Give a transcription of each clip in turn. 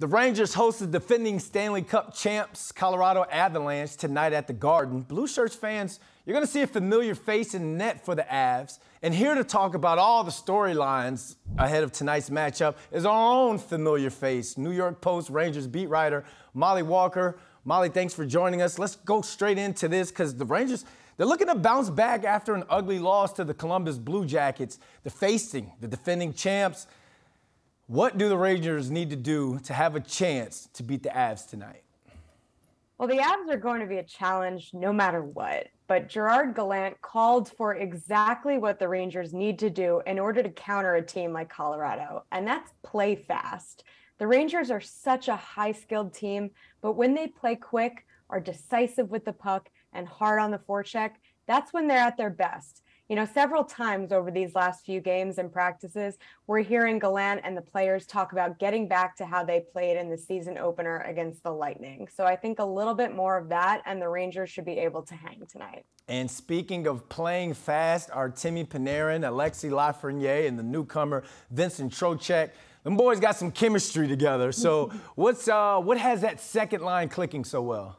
The Rangers hosted defending Stanley Cup champs Colorado Avalanche tonight at the Garden. Blue Shirts fans, you're going to see a familiar face in net for the Avs. And here to talk about all the storylines ahead of tonight's matchup is our own familiar face, New York Post Rangers beat writer Molly Walker. Molly, thanks for joining us. Let's go straight into this because the Rangers, they're looking to bounce back after an ugly loss to the Columbus Blue Jackets. They're facing the defending champs. What do the Rangers need to do to have a chance to beat the Avs tonight? Well, the Avs are going to be a challenge no matter what, but Gerard Gallant called for exactly what the Rangers need to do in order to counter a team like Colorado, and that's play fast. The Rangers are such a high skilled team, but when they play quick, are decisive with the puck, and hard on the forecheck, that's when they're at their best you know, several times over these last few games and practices, we're hearing Gallant and the players talk about getting back to how they played in the season opener against the Lightning. So I think a little bit more of that, and the Rangers should be able to hang tonight. And speaking of playing fast, our Timmy Panarin, Alexi Lafreniere, and the newcomer Vincent Trocek. Them boys got some chemistry together. So what's uh, what has that second line clicking so well?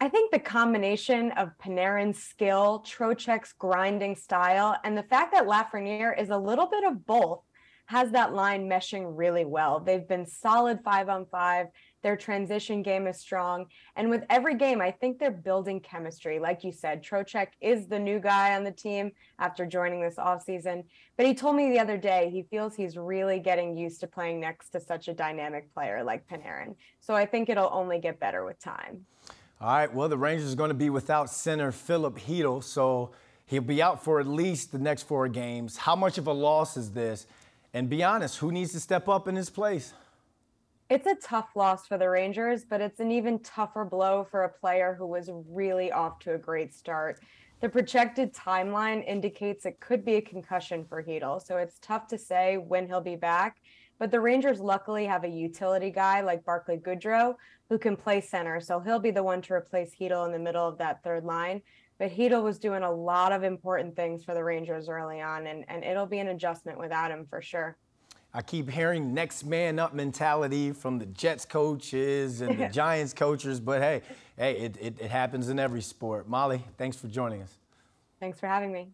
I think the combination of Panarin's skill, Trocek's grinding style, and the fact that Lafreniere is a little bit of both has that line meshing really well. They've been solid five on five. Their transition game is strong. And with every game, I think they're building chemistry. Like you said, Trocek is the new guy on the team after joining this off season. But he told me the other day he feels he's really getting used to playing next to such a dynamic player like Panarin. So I think it'll only get better with time. All right, well, the Rangers are going to be without center Philip Hedel, so he'll be out for at least the next four games. How much of a loss is this? And be honest, who needs to step up in his place? It's a tough loss for the Rangers, but it's an even tougher blow for a player who was really off to a great start. The projected timeline indicates it could be a concussion for Hedel, so it's tough to say when he'll be back. But the Rangers luckily have a utility guy like Barclay Goodrow who can play center. So he'll be the one to replace Heedle in the middle of that third line. But Heedle was doing a lot of important things for the Rangers early on, and, and it'll be an adjustment without him for sure. I keep hearing next man up mentality from the Jets coaches and the Giants coaches, but hey, hey, it, it, it happens in every sport. Molly, thanks for joining us. Thanks for having me.